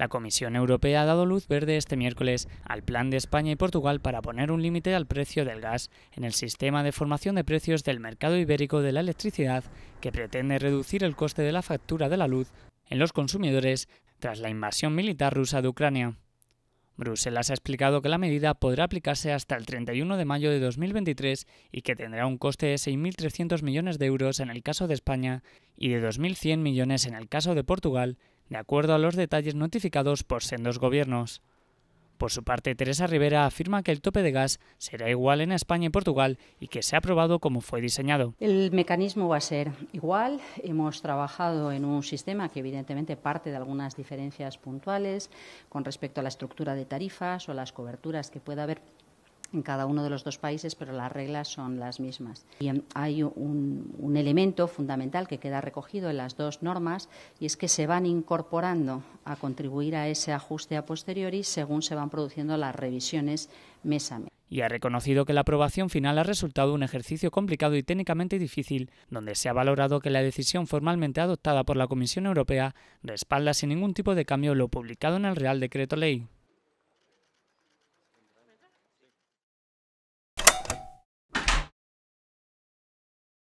La Comisión Europea ha dado luz verde este miércoles al plan de España y Portugal para poner un límite al precio del gas en el sistema de formación de precios del mercado ibérico de la electricidad que pretende reducir el coste de la factura de la luz en los consumidores tras la invasión militar rusa de Ucrania. Bruselas ha explicado que la medida podrá aplicarse hasta el 31 de mayo de 2023 y que tendrá un coste de 6.300 millones de euros en el caso de España y de 2.100 millones en el caso de Portugal, de acuerdo a los detalles notificados por sendos gobiernos. Por su parte, Teresa Rivera afirma que el tope de gas será igual en España y Portugal y que se ha aprobado como fue diseñado. El mecanismo va a ser igual. Hemos trabajado en un sistema que evidentemente parte de algunas diferencias puntuales con respecto a la estructura de tarifas o las coberturas que pueda haber en cada uno de los dos países, pero las reglas son las mismas. Y em, hay un, un, elemento fundamental que queda recogido en las dos normas y es que se van incorporando a contribuir a ese ajuste a posteriori según se van produciendo las revisiones mes a mes. Y ha reconocido que la aprobación final ha resultado un ejercicio complicado y técnicamente difícil, donde se ha valorado que la decisión formalmente adoptada por la Comisión Europea respalda sin ningún tipo de cambio lo publicado en el Real Decreto Ley.